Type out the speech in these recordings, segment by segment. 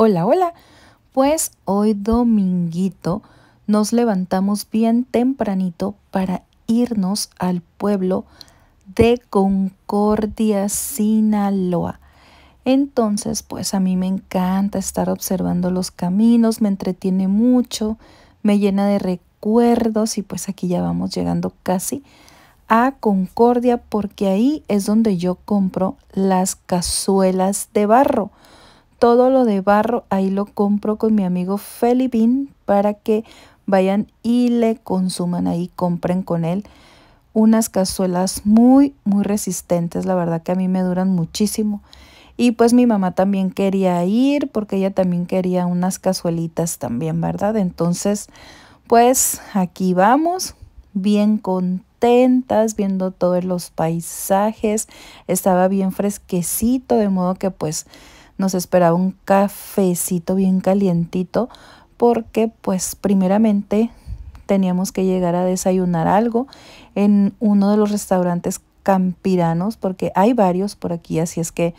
Hola, hola. Pues hoy dominguito nos levantamos bien tempranito para irnos al pueblo de Concordia, Sinaloa. Entonces, pues a mí me encanta estar observando los caminos, me entretiene mucho, me llena de recuerdos y pues aquí ya vamos llegando casi a Concordia porque ahí es donde yo compro las cazuelas de barro todo lo de barro ahí lo compro con mi amigo Felipín para que vayan y le consuman ahí, compren con él unas cazuelas muy, muy resistentes. La verdad que a mí me duran muchísimo. Y pues mi mamá también quería ir porque ella también quería unas cazuelitas también, ¿verdad? Entonces, pues aquí vamos, bien contentas, viendo todos los paisajes. Estaba bien fresquecito, de modo que pues nos esperaba un cafecito bien calientito porque pues primeramente teníamos que llegar a desayunar algo en uno de los restaurantes campiranos, porque hay varios por aquí, así es que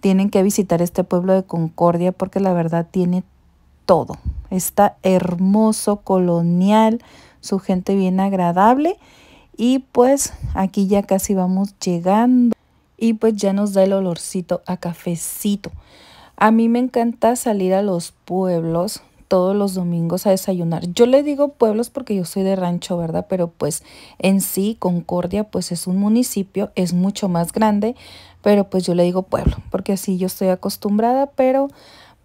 tienen que visitar este pueblo de Concordia porque la verdad tiene todo. Está hermoso, colonial, su gente bien agradable y pues aquí ya casi vamos llegando y pues ya nos da el olorcito a cafecito. A mí me encanta salir a los pueblos todos los domingos a desayunar. Yo le digo pueblos porque yo soy de rancho, ¿verdad? Pero pues en sí, Concordia pues es un municipio, es mucho más grande, pero pues yo le digo pueblo porque así yo estoy acostumbrada, pero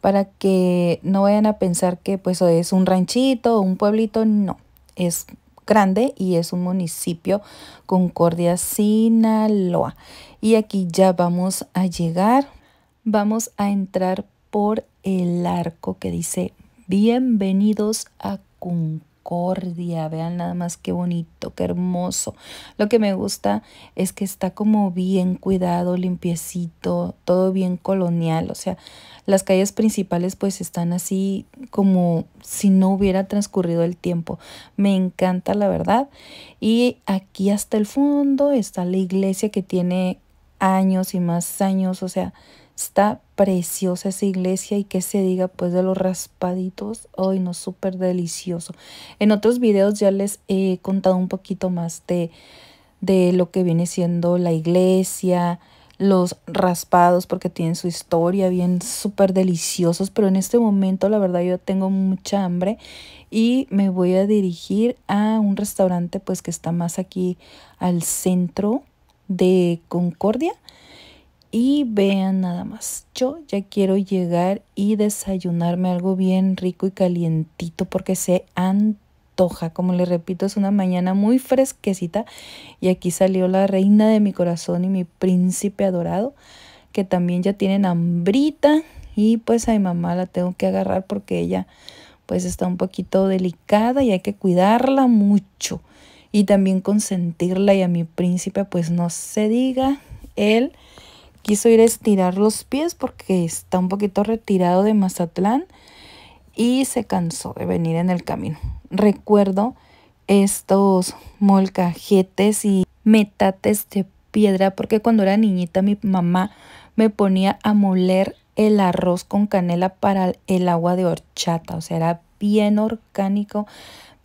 para que no vayan a pensar que pues es un ranchito o un pueblito, no, es Grande y es un municipio Concordia, Sinaloa. Y aquí ya vamos a llegar, vamos a entrar por el arco que dice bienvenidos a Concordia cordia Vean nada más qué bonito, qué hermoso. Lo que me gusta es que está como bien cuidado, limpiecito, todo bien colonial. O sea, las calles principales pues están así como si no hubiera transcurrido el tiempo. Me encanta la verdad. Y aquí hasta el fondo está la iglesia que tiene años y más años. O sea, está preciosa esa iglesia y que se diga pues de los raspaditos. Ay, no, súper delicioso. En otros videos ya les he contado un poquito más de, de lo que viene siendo la iglesia, los raspados porque tienen su historia, bien súper deliciosos, pero en este momento la verdad yo tengo mucha hambre y me voy a dirigir a un restaurante pues que está más aquí al centro de Concordia. Y vean nada más, yo ya quiero llegar y desayunarme algo bien rico y calientito porque se antoja. Como les repito, es una mañana muy fresquecita y aquí salió la reina de mi corazón y mi príncipe adorado que también ya tienen hambrita y pues a mi mamá la tengo que agarrar porque ella pues está un poquito delicada y hay que cuidarla mucho y también consentirla y a mi príncipe pues no se diga, él quiso ir a estirar los pies porque está un poquito retirado de Mazatlán y se cansó de venir en el camino. Recuerdo estos molcajetes y metates de piedra porque cuando era niñita mi mamá me ponía a moler el arroz con canela para el agua de horchata, o sea, era bien orgánico,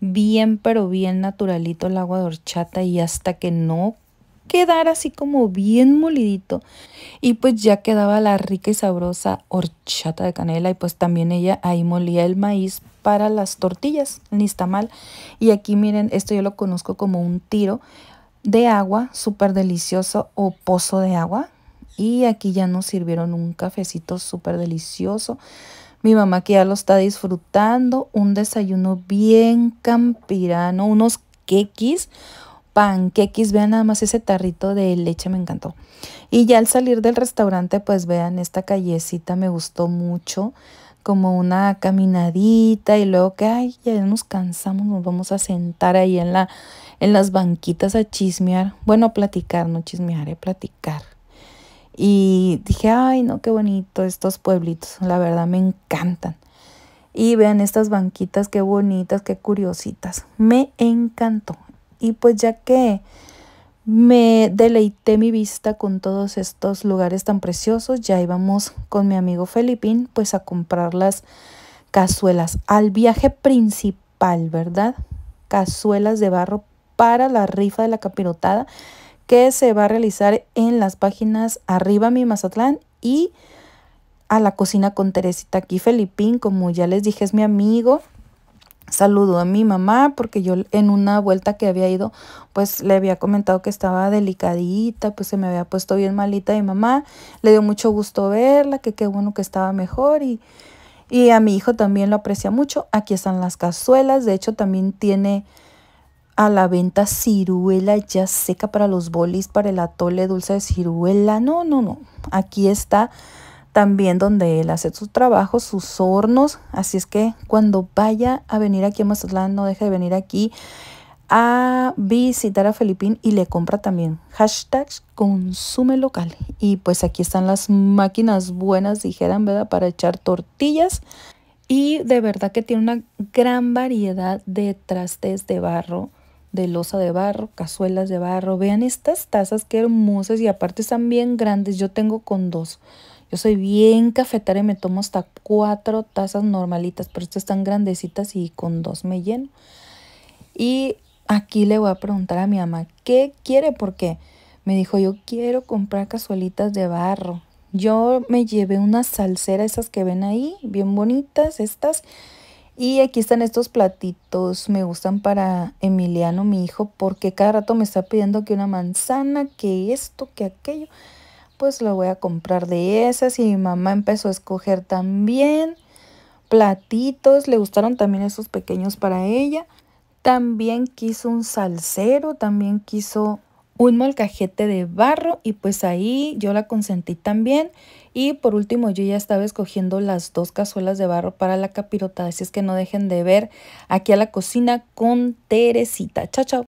bien pero bien naturalito el agua de horchata y hasta que no quedara así como bien molidito y pues ya quedaba la rica y sabrosa horchata de canela y pues también ella ahí molía el maíz para las tortillas, ni está mal. y aquí miren, esto yo lo conozco como un tiro de agua, súper delicioso o pozo de agua y aquí ya nos sirvieron un cafecito súper delicioso mi mamá que ya lo está disfrutando. Un desayuno bien campirano. Unos quequis panquequis, vean nada más ese tarrito de leche, me encantó. Y ya al salir del restaurante, pues vean, esta callecita me gustó mucho, como una caminadita y luego que, ay, ya nos cansamos, nos vamos a sentar ahí en, la, en las banquitas a chismear. Bueno, platicar, no chismear, a eh, platicar. Y dije, ay, no, qué bonito estos pueblitos, la verdad me encantan. Y vean estas banquitas, qué bonitas, qué curiositas. Me encantó. Y pues ya que me deleité mi vista con todos estos lugares tan preciosos, ya íbamos con mi amigo Felipín pues a comprar las cazuelas al viaje principal, ¿verdad? Cazuelas de barro para la rifa de la capirotada que se va a realizar en las páginas Arriba Mi Mazatlán y a la cocina con Teresita aquí Felipín, como ya les dije, es mi amigo. saludo a mi mamá porque yo en una vuelta que había ido, pues le había comentado que estaba delicadita, pues se me había puesto bien malita mi mamá. Le dio mucho gusto verla, que qué bueno que estaba mejor y, y a mi hijo también lo aprecia mucho. Aquí están las cazuelas, de hecho también tiene a la venta ciruela ya seca para los bolis, para el atole dulce de ciruela. No, no, no. Aquí está también donde él hace sus trabajos, sus hornos. Así es que cuando vaya a venir aquí a Mazatlán, no deje de venir aquí a visitar a Filipín y le compra también hashtag consume local. Y pues aquí están las máquinas buenas, dijeran, ¿verdad? Para echar tortillas. Y de verdad que tiene una gran variedad de trastes de barro de losa de barro, cazuelas de barro. Vean estas tazas que hermosas y aparte están bien grandes. Yo tengo con dos. Yo soy bien cafetera y me tomo hasta cuatro tazas normalitas, pero estas están grandecitas y con dos me lleno. Y aquí le voy a preguntar a mi mamá, ¿qué quiere? Porque me dijo, yo quiero comprar cazuelitas de barro. Yo me llevé una salseras esas que ven ahí, bien bonitas, estas. Y aquí están estos platitos, me gustan para Emiliano, mi hijo, porque cada rato me está pidiendo que una manzana, que esto, que aquello. Pues lo voy a comprar de esas y mi mamá empezó a escoger también platitos. Le gustaron también esos pequeños para ella. También quiso un salsero, también quiso un molcajete de barro y pues ahí yo la consentí también. Y por último yo ya estaba escogiendo las dos cazuelas de barro para la capirota, así es que no dejen de ver aquí a la cocina con Teresita. Chao, chao.